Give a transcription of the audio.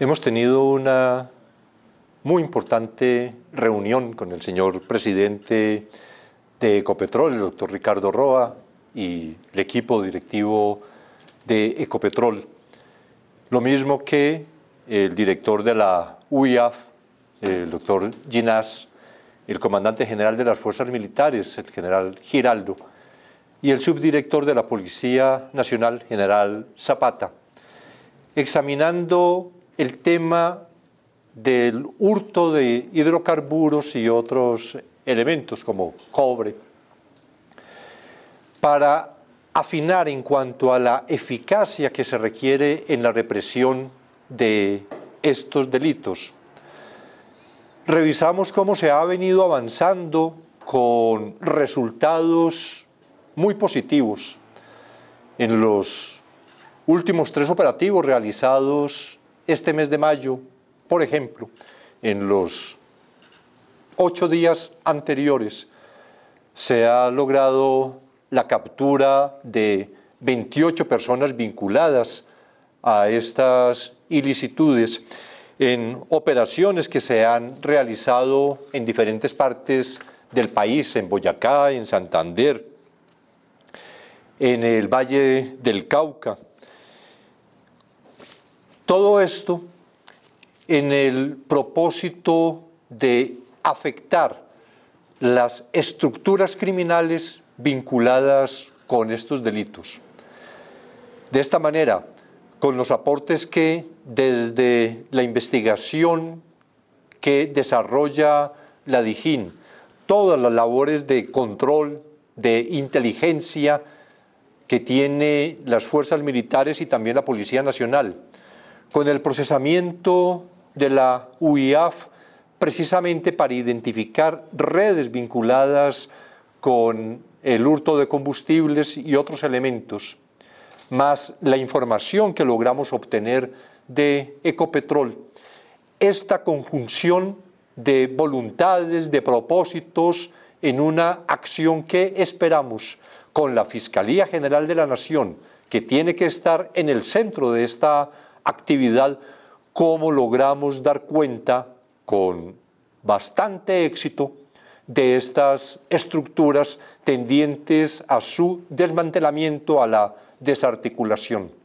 Hemos tenido una muy importante reunión con el señor presidente de Ecopetrol, el doctor Ricardo Roa, y el equipo directivo de Ecopetrol. Lo mismo que el director de la UIAF, el doctor Ginás, el comandante general de las Fuerzas Militares, el general Giraldo, y el subdirector de la Policía Nacional, general Zapata, examinando el tema del hurto de hidrocarburos y otros elementos como cobre, para afinar en cuanto a la eficacia que se requiere en la represión de estos delitos. Revisamos cómo se ha venido avanzando con resultados muy positivos en los últimos tres operativos realizados este mes de mayo, por ejemplo, en los ocho días anteriores se ha logrado la captura de 28 personas vinculadas a estas ilicitudes en operaciones que se han realizado en diferentes partes del país, en Boyacá, en Santander, en el Valle del Cauca, todo esto en el propósito de afectar las estructuras criminales vinculadas con estos delitos. De esta manera, con los aportes que desde la investigación que desarrolla la DIGIN, todas las labores de control, de inteligencia que tiene las fuerzas militares y también la Policía Nacional, con el procesamiento de la UIAF precisamente para identificar redes vinculadas con el hurto de combustibles y otros elementos, más la información que logramos obtener de Ecopetrol. Esta conjunción de voluntades, de propósitos, en una acción que esperamos con la Fiscalía General de la Nación, que tiene que estar en el centro de esta actividad, cómo logramos dar cuenta con bastante éxito de estas estructuras tendientes a su desmantelamiento, a la desarticulación.